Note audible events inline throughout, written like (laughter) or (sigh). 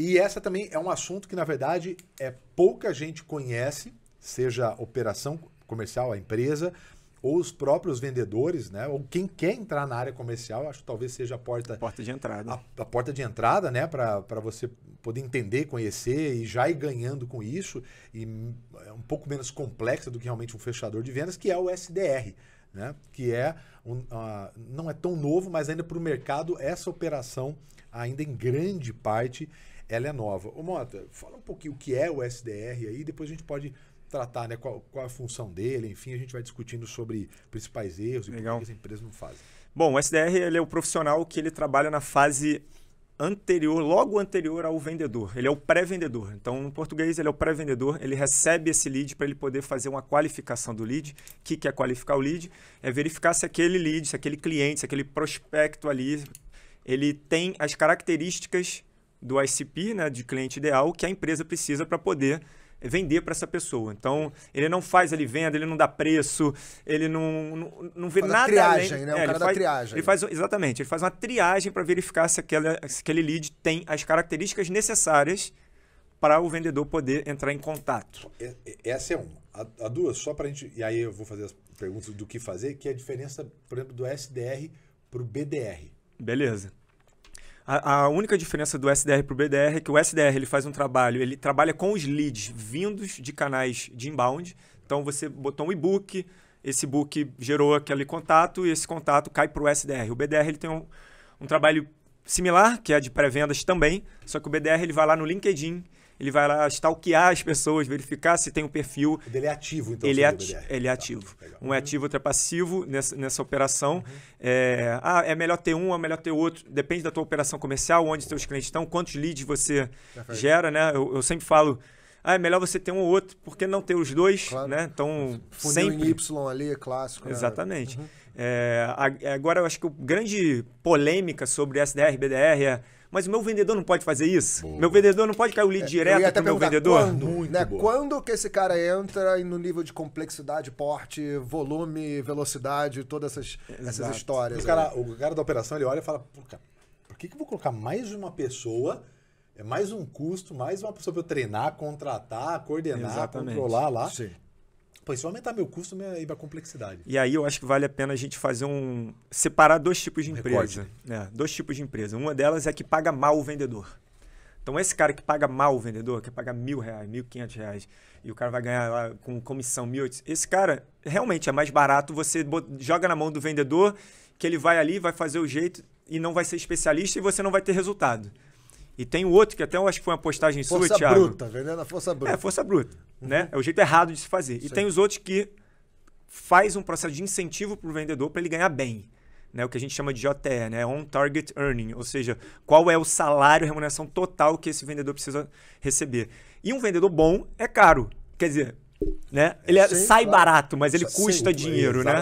E essa também é um assunto que, na verdade, é pouca gente conhece, seja a operação comercial, a empresa, ou os próprios vendedores, né? Ou quem quer entrar na área comercial, acho que talvez seja a porta, porta de entrada. A, a porta de entrada, né? Para você poder entender, conhecer e já ir ganhando com isso. E é um pouco menos complexa do que realmente um fechador de vendas, que é o SDR. Né? Que é um, uh, não é tão novo, mas ainda para o mercado, essa operação ainda em grande parte ela é nova. o Mota, fala um pouquinho o que é o SDR aí, depois a gente pode tratar né, qual, qual a função dele, enfim, a gente vai discutindo sobre principais erros e Legal. o que as empresas não fazem. Bom, o SDR ele é o profissional que ele trabalha na fase anterior, logo anterior ao vendedor. Ele é o pré-vendedor. Então, em português, ele é o pré-vendedor. Ele recebe esse lead para ele poder fazer uma qualificação do lead. O que, que é qualificar o lead? É verificar se aquele lead, se aquele cliente, se aquele prospecto ali, ele tem as características do ICP, né, de cliente ideal, que a empresa precisa para poder vender para essa pessoa. Então, ele não faz ali venda, ele não dá preço, ele não, não, não vê faz nada. Triagem, além, né? O é, cara da faz, triagem. Ele faz, exatamente, ele faz uma triagem para verificar se, aquela, se aquele lead tem as características necessárias para o vendedor poder entrar em contato. Essa é uma. A, a duas, só para a gente. E aí eu vou fazer as perguntas do que fazer, que é a diferença, por exemplo, do SDR para o BDR. Beleza. A, a, única diferença do SDR para o BDR é que o SDR ele faz um trabalho, ele trabalha com os leads vindos de canais de inbound. Então você botou um e-book, esse book gerou aquele contato e esse contato cai para o SDR. O BDR ele tem um, um trabalho similar, que é de pré-vendas também, só que o BDR ele vai lá no LinkedIn ele vai lá stalkear as pessoas, verificar se tem um perfil. Ele é ativo, então. Ele, é, ati ele é tá, ativo. um é uhum. ativo, outro é passivo nessa, nessa operação. Uhum. É, ah, é melhor ter um, é melhor ter outro. Depende da tua operação comercial, onde seus clientes estão, quantos leads você Perfeito. gera, né? Eu, eu sempre falo ah, é melhor você ter um ou outro, porque não ter os dois, claro. né? Então, sempre... em Y ali é clássico. Né? Exatamente. Uhum. É, agora, eu acho que a grande polêmica sobre SDR e BDR é mas o meu vendedor não pode fazer isso? Boa. Meu vendedor não pode cair o lead é, direto para o meu vendedor? Quando, Muito né? quando que esse cara entra no nível de complexidade, porte, volume, velocidade, todas essas, essas histórias? O cara, o cara, da operação ele olha e fala: por que, que eu vou colocar mais uma pessoa? É mais um custo, mais uma pessoa para eu treinar, contratar, coordenar, Exatamente. controlar lá. Sim. Pô, isso vai aumentar meu custo minha, e minha complexidade. E aí eu acho que vale a pena a gente fazer um. separar dois tipos de empresa. Né? É, dois tipos de empresa. Uma delas é que paga mal o vendedor. Então, esse cara que paga mal o vendedor, que paga mil reais, mil quinhentos reais, e o cara vai ganhar lá com comissão mil, esse cara realmente é mais barato. Você joga na mão do vendedor, que ele vai ali, vai fazer o jeito e não vai ser especialista e você não vai ter resultado. E tem o outro que até eu acho que foi uma postagem força sua, Thiago. Força bruta, vendendo a força bruta. É, força bruta, uhum. né? É o jeito errado de se fazer. E tem os outros que faz um processo de incentivo para o vendedor para ele ganhar bem. Né, o que a gente chama de JTE, né, On Target Earning, ou seja, qual é o salário, remuneração total que esse vendedor precisa receber. E um vendedor bom é caro. Quer dizer, né? Ele é Sim, sai claro. barato, mas ele Sim, custa dinheiro, né?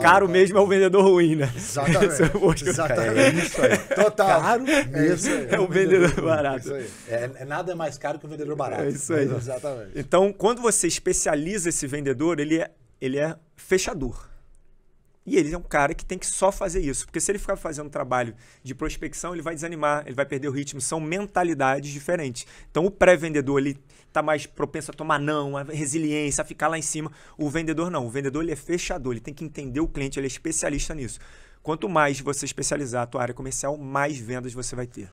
caro mesmo é o vendedor ruim, né? Exatamente. (laughs) É exatamente. É isso aí. Total. Caro é mesmo é, é o vendedor, vendedor barato. Ruim, é, nada mais caro que o vendedor barato. É isso aí. Exatamente. Então, quando você especializa esse vendedor, ele é, ele é fechador. E ele é um cara que tem que só fazer isso, porque se ele ficar fazendo trabalho de prospecção, ele vai desanimar, ele vai perder o ritmo, são mentalidades diferentes. Então o pré-vendedor ele está mais propenso a tomar não, a resiliência, a ficar lá em cima. O vendedor não, o vendedor ele é fechador, ele tem que entender o cliente, ele é especialista nisso. Quanto mais você especializar a tua área comercial, mais vendas você vai ter.